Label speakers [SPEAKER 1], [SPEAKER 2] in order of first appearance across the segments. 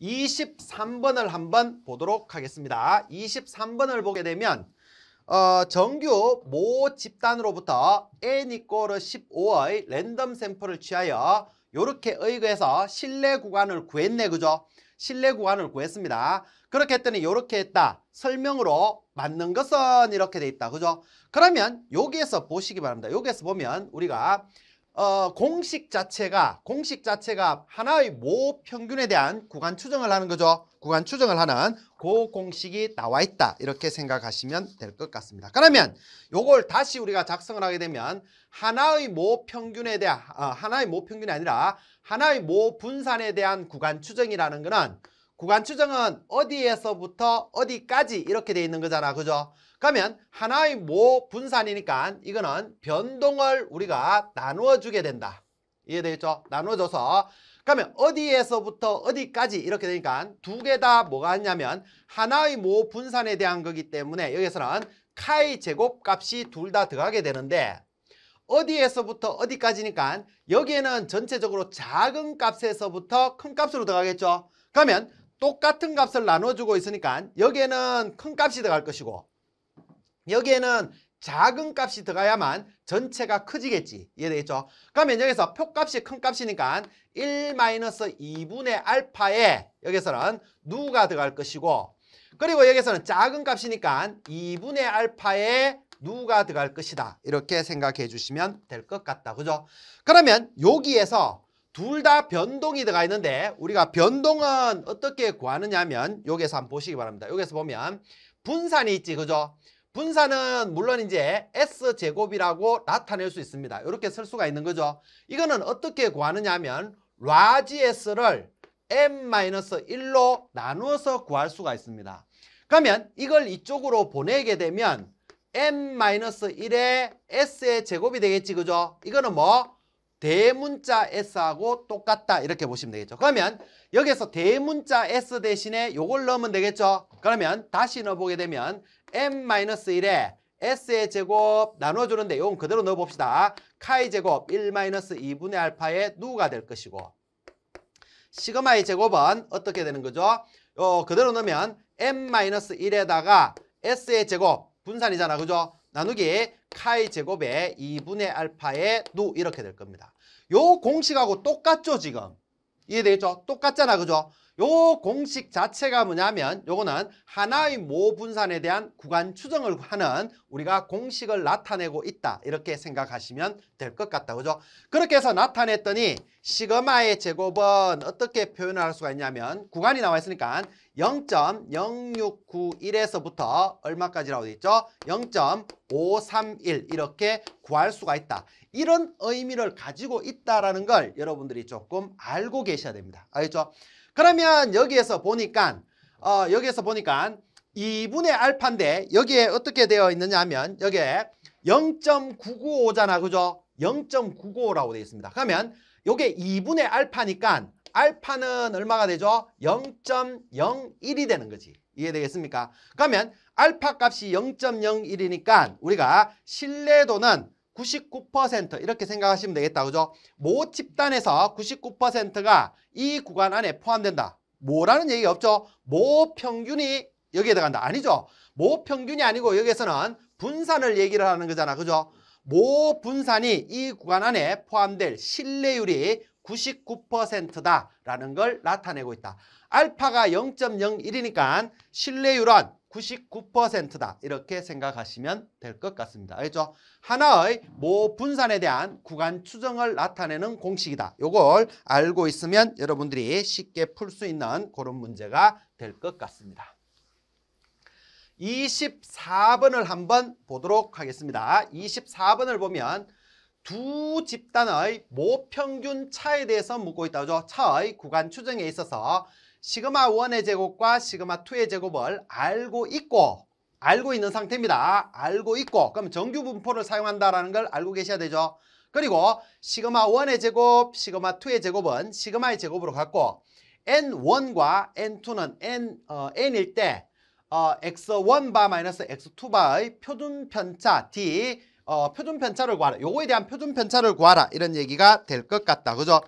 [SPEAKER 1] 23번을 한번 보도록 하겠습니다. 23번을 보게 되면 어, 정규 모 집단으로부터 n 이꼬르 15의 랜덤 샘플을 취하여 이렇게 의거해서 실내 구간을 구했네 그죠? 실내 구간을 구했습니다. 그렇게 했더니 이렇게 했다. 설명으로 맞는 것은 이렇게 돼 있다. 그죠? 그러면 여기에서 보시기 바랍니다. 여기에서 보면 우리가 어, 공식 자체가 공식 자체가 하나의 모 평균에 대한 구간 추정을 하는 거죠. 구간 추정을 하는 그 공식이 나와 있다. 이렇게 생각하시면 될 것 같습니다. 그러면 요걸 다시 우리가 작성을 하게 되면 하나의 모 평균에 대한 어, 하나의 모 평균이 아니라 하나의 모 분산에 대한 구간 추정이라는 거는 구간 추정은 어디에서부터 어디까지 이렇게 돼 있는 거잖아. 그죠? 그러면 하나의 모 분산이니까 이거는 변동을 우리가 나누어 주게 된다. 이해되겠죠? 나눠줘서 그러면 어디에서부터 어디까지 이렇게 되니까 두 개 다 뭐가 있냐면 하나의 모 분산에 대한 거기 때문에 여기서는 카이 제곱값이 둘 다 들어가게 되는데 어디에서부터 어디까지니까 여기에는 전체적으로 작은 값에서부터 큰 값으로 들어가겠죠. 그러면 똑같은 값을 나눠주고 있으니까 여기에는 큰 값이 들어갈 것이고 여기에는 작은 값이 들어가야만 전체가 커지겠지. 이해되겠죠? 그러면 적에서 표값이 큰 값이니까 1-2분의 알파에 여기서는 누가 들어갈 것이고 그리고 여기서는 작은 값이니까 2분의 알파에 누가 들어갈 것이다. 이렇게 생각해 주시면 될 것 같다. 그죠? 그러면 여기에서 둘다 변동이 들어가 있는데 우리가 변동은 어떻게 구하느냐 하면 여기에서 한번 보시기 바랍니다. 여기서 보면 분산이 있지 그죠? 분산은 물론 이제 S제곱이라고 나타낼 수 있습니다. 이렇게 쓸 수가 있는 거죠. 이거는 어떻게 구하느냐 하면 라지 S를 M-1로 나누어서 구할 수가 있습니다. 그러면 이걸 이쪽으로 보내게 되면 M-1의 S의 제곱이 되겠지 그죠? 이거는 뭐? 대문자 S하고 똑같다 이렇게 보시면 되겠죠. 그러면 여기서 대문자 S 대신에 요걸 넣으면 되겠죠. 그러면 다시 넣어보게 되면 M-1에 S의 제곱 나눠주는데 요건 그대로 넣어봅시다. 카이 제곱 1-2분의 알파에 누가 될 것이고 시그마의 제곱은 어떻게 되는 거죠? 요 어, 그대로 넣으면 M-1에다가 S의 제곱 분산이잖아. 그죠? 나누기 카이 제곱의 2분의 알파의 누 이렇게 될 겁니다. 요 공식하고 똑같죠 지금 이해되겠죠? 똑같잖아 그죠? 요 공식 자체가 뭐냐면 요거는 하나의 모 분산에 대한 구간 추정을 하는 우리가 공식을 나타내고 있다. 이렇게 생각하시면 될 것 같다. 그죠? 그렇게 해서 나타냈더니 시그마의 제곱은 어떻게 표현할 수가 있냐면 구간이 나와 있으니까 0.0691에서부터 얼마까지라고 되어 있죠? 0.531 이렇게 구할 수가 있다. 이런 의미를 가지고 있다라는 걸 여러분들이 조금 알고 계셔야 됩니다. 알겠죠? 그러면 여기에서 보니까 어, 여기에서 보니까 2분의 알파인데 여기에 어떻게 되어 있느냐 하면 여기에 0.995잖아 그죠? 0 9 5라고 되어 있습니다. 그러면 이게 2분의 알파니까 알파는 얼마가 되죠? 0.01이 되는 거지. 이해되겠습니까? 그러면 알파 값이 0.01이니까 우리가 신뢰도는 99% 이렇게 생각하시면 되겠다. 그죠? 모 집단에서 99%가 이 구간 안에 포함된다. 뭐라는 얘기 없죠? 모 평균이 여기에 들어간다. 아니죠? 모 평균이 아니고 여기에서는 분산을 얘기를 하는 거잖아. 그죠? 모 분산이 이 구간 안에 포함될 신뢰율이 99%다라는 걸 나타내고 있다. 알파가 0.01이니까 신뢰율은 99%다 이렇게 생각하시면 될 것 같습니다. 알죠? 하나의 모 분산에 대한 구간 추정을 나타내는 공식이다. 요걸 알고 있으면 여러분들이 쉽게 풀 수 있는 그런 문제가 될 것 같습니다. 24번을 한번 보도록 하겠습니다. 24번을 보면 두 집단의 모평균 차에 대해서 묻고 있다죠. 차의 구간 추정에 있어서 시그마 1의 제곱과 시그마 2의 제곱을 알고 있고 알고 있는 상태입니다. 알고 있고 그럼 정규 분포를 사용한다는 걸 알고 계셔야 되죠. 그리고 시그마 1의 제곱, 시그마 2의 제곱은 시그마의 제곱으로 갖고 n1과 n2는 n, 어, n일 때 어, x1바 마이너스 x2바의 표준 편차 d 어, 표준 편차를 구하라. 요거에 대한 표준 편차를 구하라. 이런 얘기가 될 것 같다. 그죠?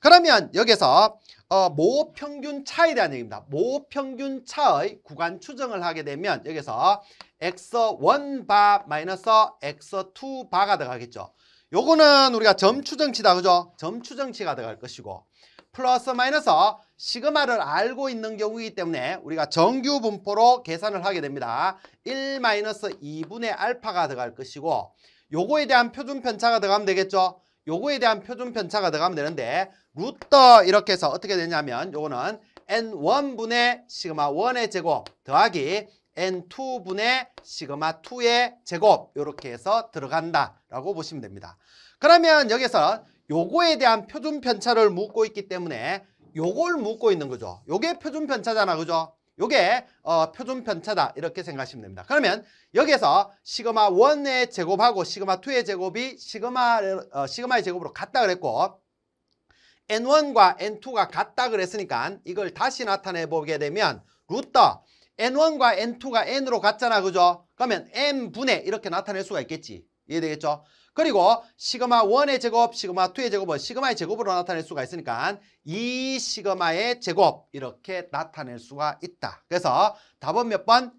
[SPEAKER 1] 그러면 여기서 어, 모 평균 차이라는 얘기입니다. 모 평균 차의 구간 추정을 하게 되면 여기서 x1 바 마이너스 x2 바가 들어가겠죠. 요거는 우리가 점 추정치다 그죠? 점 추정치가 들어갈 것이고 플러스 마이너스 시그마를 알고 있는 경우이기 때문에 우리가 정규 분포로 계산을 하게 됩니다. 1 마이너스 2분의 알파가 들어갈 것이고 요거에 대한 표준 편차가 들어가면 되겠죠? 요거에 대한 표준 편차가 들어가면 되는데 루터 이렇게 해서 어떻게 되냐면 요거는 n1분의 시그마 1의 제곱 더하기 n2분의 시그마 2의 제곱 이렇게 해서 들어간다라고 보시면 됩니다. 그러면 여기서 요거에 대한 표준 편차를 묻고 있기 때문에 요걸 묻고 있는 거죠. 요게 표준 편차잖아. 그죠? 요게 어, 표준 편차다 이렇게 생각하시면 됩니다. 그러면 여기에서 시그마 1의 제곱하고 시그마 2의 제곱이 시그마 어, 시그마의 제곱으로 같다 그랬고 n1과 n2가 같다 그랬으니까 이걸 다시 나타내 보게 되면 루터 n1과 n2가 n으로 같잖아 그죠? 그러면 m 분의 이렇게 나타낼 수가 있겠지. 이해되겠죠? 그리고 시그마 1의 제곱, 시그마 2의 제곱은 시그마의 제곱으로 나타낼 수가 있으니까 이 시그마의 제곱 이렇게 나타낼 수가 있다. 그래서 답은 몇 번?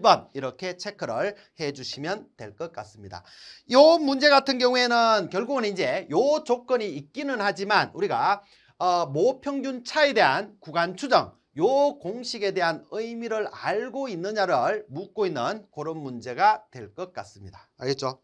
[SPEAKER 1] 1번 이렇게 체크를 해주시면 될 것 같습니다. 이 문제 같은 경우에는 결국은 이제 이 조건이 있기는 하지만 우리가 어, 모평균 차에 대한 구간 추정 이 공식에 대한 의미를 알고 있느냐를 묻고 있는 그런 문제가 될 것 같습니다. 알겠죠?